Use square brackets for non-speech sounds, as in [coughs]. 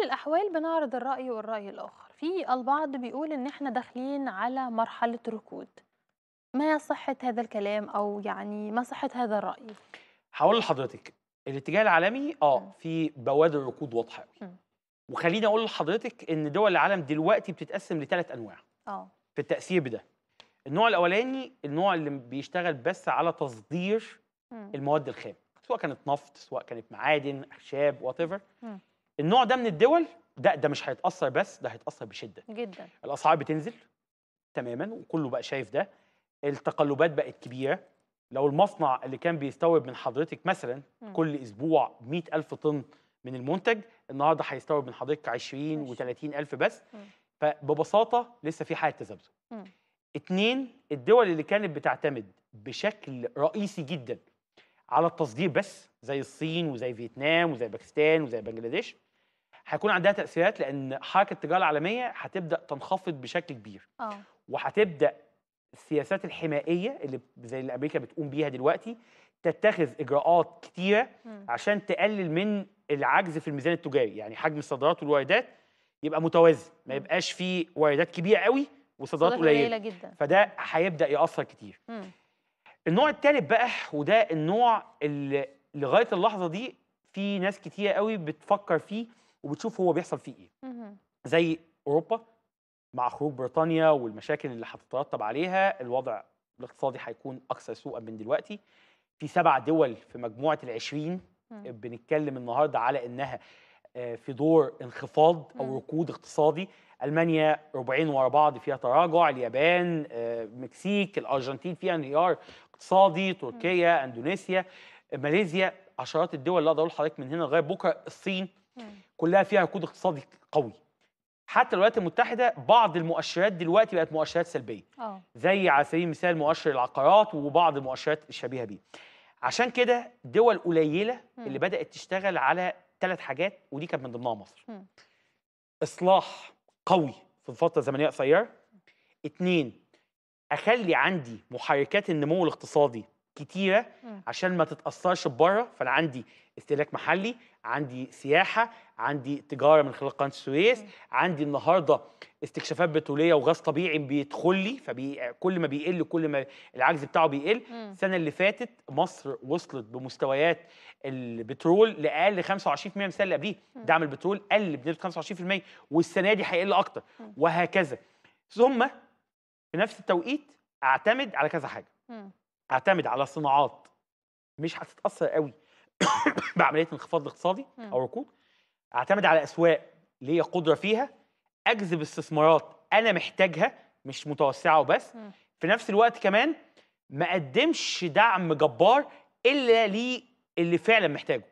كل الأحوال بنعرض الرأي والرأي الآخر في البعض بيقول إن إحنا داخلين على مرحلة ركود ما صحة هذا الكلام أو يعني ما صحة هذا الرأي؟ هقول لحضرتك الاتجاه العالمي اه في بوادر ركود واضحه وخليني اقول لحضرتك ان دول العالم دلوقتي بتتقسم لثلاث انواع اه في التاثير بده النوع الاولاني النوع اللي بيشتغل بس على تصدير المواد الخام سواء كانت نفط سواء كانت معادن اخشاب وات ايفر النوع ده من الدول ده ده مش هيتاثر بس ده هيتاثر بشده جدا الاسعار بتنزل تماما وكله بقى شايف ده التقلبات بقت كبيره لو المصنع اللي كان بيستورد من حضرتك مثلا م. كل اسبوع 100000 طن من المنتج النهارده هيستورد من حضرتك 20 و30 الف بس م. فببساطه لسه في حاله تذبذب اتنين الدول اللي كانت بتعتمد بشكل رئيسي جدا على التصدير بس زي الصين وزي فيتنام وزي باكستان وزي بنجلاديش هيكون عندها تاثيرات لان حركه التجاره العالميه هتبدا تنخفض بشكل كبير اه وهتبدا السياسات الحمائيه اللي زي اللي امريكا بتقوم بيها دلوقتي تتخذ اجراءات كتيره م. عشان تقلل من العجز في الميزان التجاري يعني حجم الصادرات والواردات يبقى متوازن ما يبقاش فيه واردات كبيره قوي وصادرات قليله جدا فده هيبدا ياثر كتير م. النوع الثالث بقى وده النوع اللي لغايه اللحظه دي في ناس كتيره قوي بتفكر فيه وبتشوف هو بيحصل فيه ايه زي اوروبا مع خروج بريطانيا والمشاكل اللي هتترتب عليها الوضع الاقتصادي هيكون اكثر سوءا من دلوقتي في سبع دول في مجموعه ال20 بنتكلم النهارده على انها آه، في دور انخفاض او ركود اقتصادي المانيا ربعين ورا بعض فيها تراجع اليابان المكسيك آه، الارجنتين فيها انهيار اقتصادي تركيا اندونيسيا ماليزيا عشرات الدول اللي اقدر اقول لحضرتك من هنا لغايه بكره الصين كلها فيها ركود اقتصادي قوي حتى الولايات المتحده بعض المؤشرات دلوقتي بقت مؤشرات سلبيه أوه. زي على سبيل المثال مؤشر العقارات وبعض المؤشرات الشبيهه بيه عشان كده دول قليله م. اللي بدات تشتغل على ثلاث حاجات ودي كانت من ضمنها مصر م. اصلاح قوي في فتره زمنيه قصيره اثنين اخلي عندي محركات النمو الاقتصادي كتيره عشان ما تتاثرش ببره فانا عندي استهلاك محلي عندي سياحه عندي تجاره من خلال قناه السويس عندي النهارده استكشافات بتروليه وغاز طبيعي بيدخل لي فكل ما بيقل كل ما العجز بتاعه بيقل السنه اللي فاتت مصر وصلت بمستويات البترول لاقل 25% من السنه اللي قبليه دعم البترول قل بنسبه 25% والسنه دي هيقل اكتر وهكذا ثم في نفس التوقيت اعتمد على كذا حاجه اعتمد على صناعات مش هتتاثر قوي [coughs] بعمليه انخفاض الاقتصادي او ركود اعتمد على اسواق ليا قدره فيها اجذب استثمارات انا محتاجها مش متوسعه وبس في نفس الوقت كمان ما اقدمش دعم جبار الا للي فعلا محتاجه